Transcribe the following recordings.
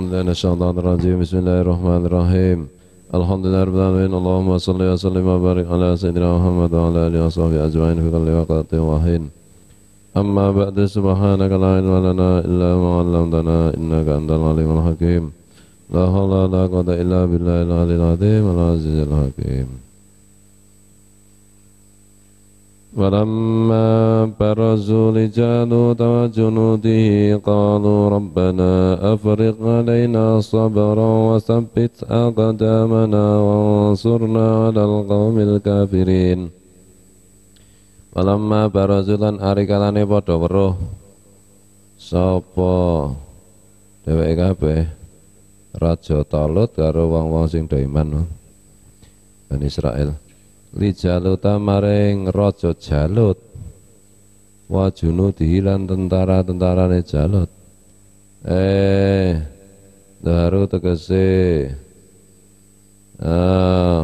أعوذ بالله من الشيطان الرجيم بسم الله الرحمن الرحيم الحمد لله رب العالمين اللهم صل وسلم وبارك على سيدنا محمد وعلى آله وصحبه أجمعين في كل وقت وحين أما بعد سبحانك لا علم لنا إلا ما علمتنا إنك أنت العليم الحكيم لا حول ولا قوة إلا بالله العلي العظيم العزيز الحكيم ولما برزوا لجالوت وجنوده قالوا ربنا أفرغ علينا صبرا وثبت أقدامنا وانصرنا على القوم الكافرين ولما برزوا lan arikalane padha weruh sapa dheweke kabeh raja Talut karo wong-wong sing do iman Bani Israil lijaluta maring raja jalut wa junudihi lan tentara-tentarane jalut eh daru tegese eh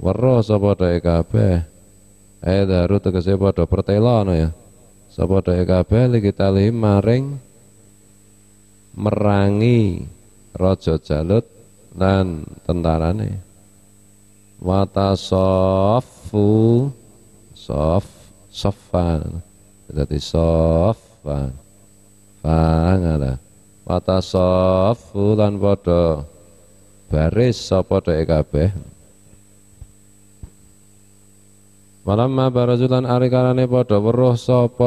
weruh sapa dhek kabeh eh daru tegese padha pertelono ya sapa dhek kabeh kita li maring merangi raja jalut dan tentarane watasoffu sof sofan berarti sofan fang ada watasoffu lan podo baris sapa dhek kabeh Walamma barajulan ari karane padha weruh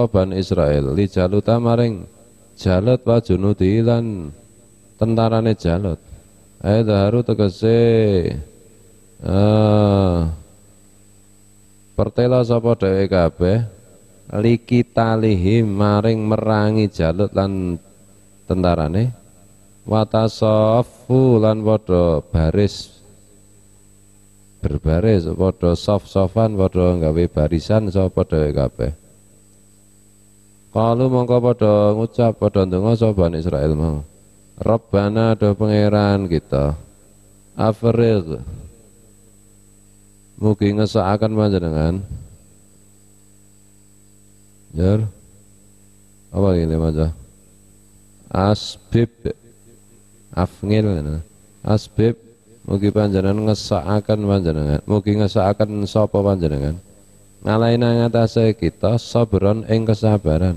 ban Israel li jaluta maring Jalut wa lan tentarane Jalut. Ayo daharu tegese eh pertela sapa dhewe kabeh likitalihim maring merangi Jalut lan tentarane watasafu lan padha baris berbaris padha sof-sofan padha gawe barisan sapa dhewe kabeh Kalu mongko padha ngucap padha ndonga sapa Israel mau Rabbana do pangeran kita aferigh Mugi ngesakaken panjenengan. Jar. Apa ini maca? Asbib afngil Asbib mugi panjenengan ngesakaken panjenengan. Mugi ngesakaken sapa panjenengan. Ngalaina ngatasé kita sabron ing kesabaran.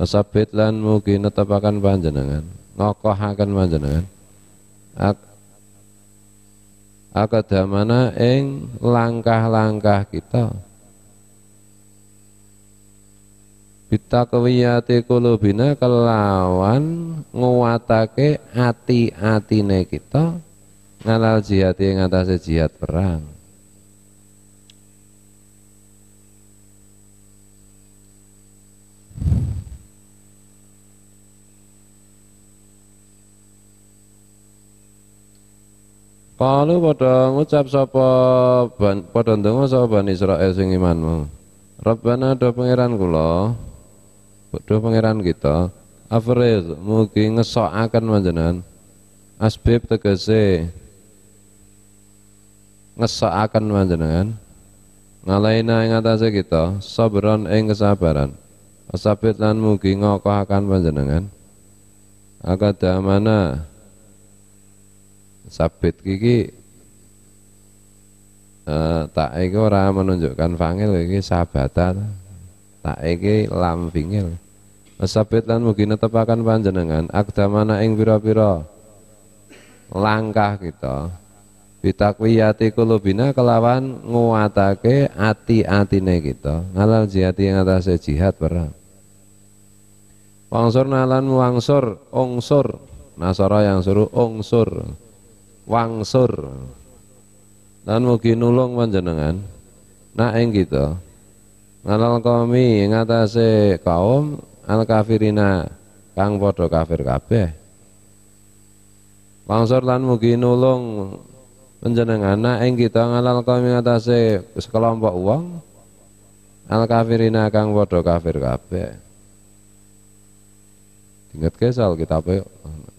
asabit lan mugi netepaken panjenengan, ngokohaken panjenengan akadamana ing langkah-langkah kita bitakawiyati kulubina kelawan nguwatake ati-atine kita ngalal jihati ngatasi jihad perang Kalau padha ngucap sapa padha ndonga sapa Bani Israil sing imanmu. Rabbana do pangeran kula. Do pangeran kita. Afriz mugi ngesokaken manjenan, Asbib tegese ngesokaken manjenan, Ngalaina ing atase kita sabron ing kesabaran. Asabit lan mugi ngokohaken panjenengan. Akadamana mana sabit gigi eh, tak iki ora menunjukkan fangil iki sahabatan tak iki lam fingil sabit lan mugi netepaken panjenengan mana ing pira-pira langkah kita bitakwiyati kulubina kelawan nguatake ati-atine kita ngalal jihati yang atas jihad perang wangsur nalan wangsur ongsur nasara yang suruh ongsur wangsur dan mugi nulung panjenengan nak ing kita ngalal kami ngatasi kaum al kafirina kang podo kafir kabeh wangsur dan mugi nulung panjenengan nak ing kita ngalal kami ngatasi sekelompok uang al kafirina kang podo kafir kabeh Ingat kesal kita e, apa yuk?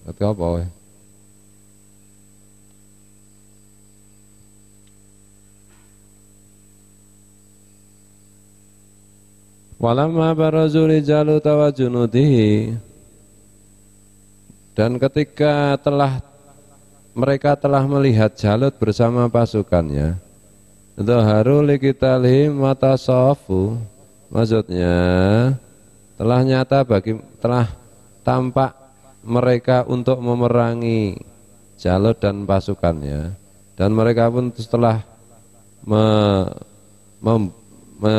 Ingat apa weh? Walamma barazu rijalu tawajunudihi dan ketika telah mereka telah melihat Jalut bersama pasukannya itu Zaharu likitalhim mata sofu Maksudnya telah nyata bagi telah tampak mereka untuk memerangi Jalut dan pasukannya dan mereka pun setelah me, mem, me,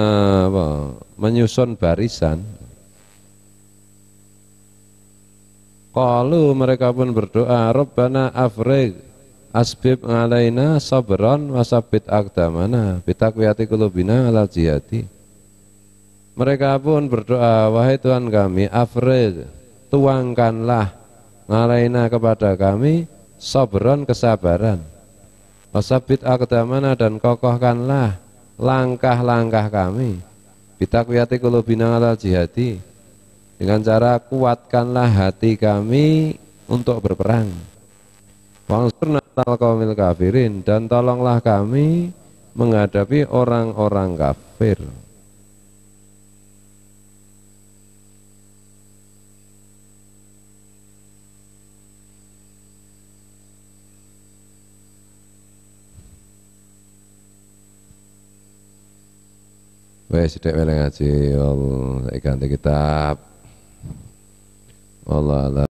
apa, menyusun barisan Kalau mereka pun berdoa Rabbana afrik asbib alaina sabron wasabit akdamana bitakwiyati kulubina ala jihati mereka pun berdoa wahai Tuhan kami afrik tuangkanlah alaina kepada kami sabron kesabaran wasabit akdamana dan kokohkanlah langkah-langkah kami kita bitakwiyati kulubina ala jihadi dengan cara kuatkanlah hati kami untuk berperang wangsurna natal kaumil kafirin dan tolonglah kami menghadapi orang-orang kafir Wes sithik meneng ngaji, Allah ganti kitab. Allah Allah